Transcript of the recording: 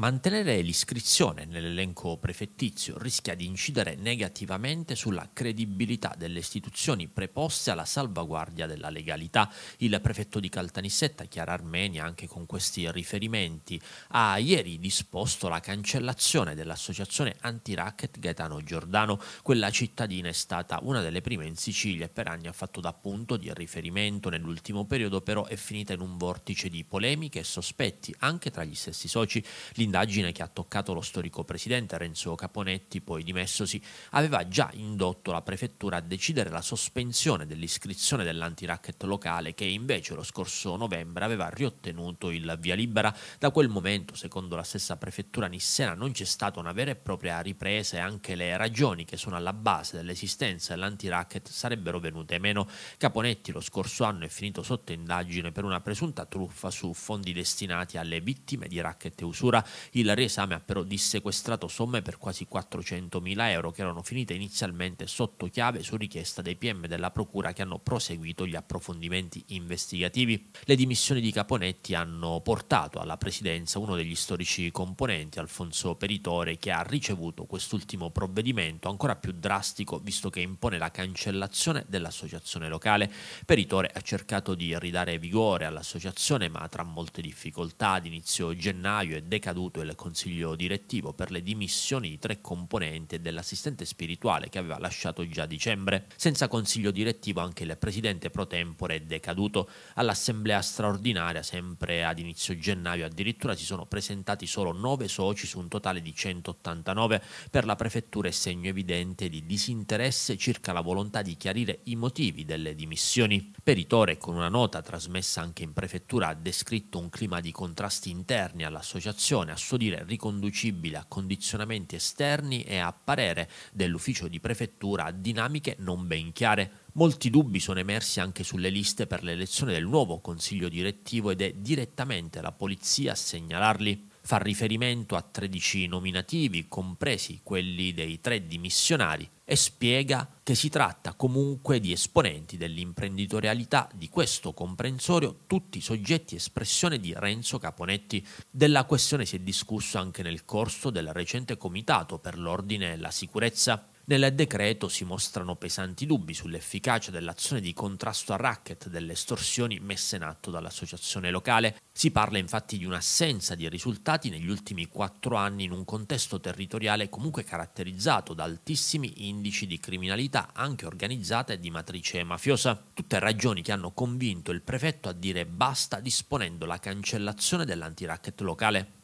Mantenere l'iscrizione nell'elenco prefettizio rischia di incidere negativamente sulla credibilità delle istituzioni preposte alla salvaguardia della legalità. Il prefetto di Caltanissetta, Chiara Armenia, anche con questi riferimenti, ha ieri disposto la cancellazione dell'associazione anti-racket Gaetano Giordano. Quella cittadina è stata una delle prime in Sicilia e per anni ha fatto da punto di riferimento. Nell'ultimo periodo però è finita in un vortice di polemiche e sospetti anche tra gli stessi soci. L'in- L'indagine che ha toccato lo storico presidente Renzo Caponetti, poi dimessosi, aveva già indotto la prefettura a decidere la sospensione dell'iscrizione dell'antiracket locale che invece lo scorso novembre aveva riottenuto il via libera. Da quel momento, secondo la stessa prefettura nissena, non c'è stata una vera e propria ripresa e anche le ragioni che sono alla base dell'esistenza dell'antiracket sarebbero venute meno. Caponetti lo scorso anno è finito sotto indagine per una presunta truffa su fondi destinati alle vittime di racket e usura. Il riesame ha però dissequestrato somme per quasi 400.000 euro che erano finite inizialmente sotto chiave su richiesta dei PM della Procura che hanno proseguito gli approfondimenti investigativi. Le dimissioni di Caponetti hanno portato alla presidenza uno degli storici componenti, Alfonso Peritore, che ha ricevuto quest'ultimo provvedimento ancora più drastico visto che impone la cancellazione dell'associazione locale. Peritore ha cercato di ridare vigore all'associazione ma tra molte difficoltà ad inizio gennaio è decaduto presieduto il consiglio direttivo per le dimissioni di tre componenti dell'assistente spirituale che aveva lasciato già a dicembre. Senza consiglio direttivo anche il presidente pro tempore è decaduto. All'assemblea straordinaria, sempre ad inizio gennaio addirittura, si sono presentati solo nove soci su un totale di 189. Per la prefettura è segno evidente di disinteresse circa la volontà di chiarire i motivi delle dimissioni. Peritore, con una nota trasmessa anche in prefettura, ha descritto un clima di contrasti interni all'associazione a suo dire riconducibile a condizionamenti esterni e a parere dell'ufficio di prefettura a dinamiche non ben chiare. Molti dubbi sono emersi anche sulle liste per l'elezione del nuovo consiglio direttivo ed è direttamente la polizia a segnalarli fa riferimento a 13 nominativi, compresi quelli dei tre dimissionari, e spiega che si tratta comunque di esponenti dell'imprenditorialità di questo comprensorio, tutti soggetti espressione di Renzo Caponetti. Della questione si è discusso anche nel corso del recente Comitato per l'Ordine e la Sicurezza. Nel decreto si mostrano pesanti dubbi sull'efficacia dell'azione di contrasto a racket delle estorsioni messe in atto dall'associazione locale. Si parla infatti di un'assenza di risultati negli ultimi quattro anni in un contesto territoriale comunque caratterizzato da altissimi indici di criminalità anche organizzata e di matrice mafiosa. Tutte ragioni che hanno convinto il prefetto a dire basta disponendo la cancellazione dell'antiracket locale.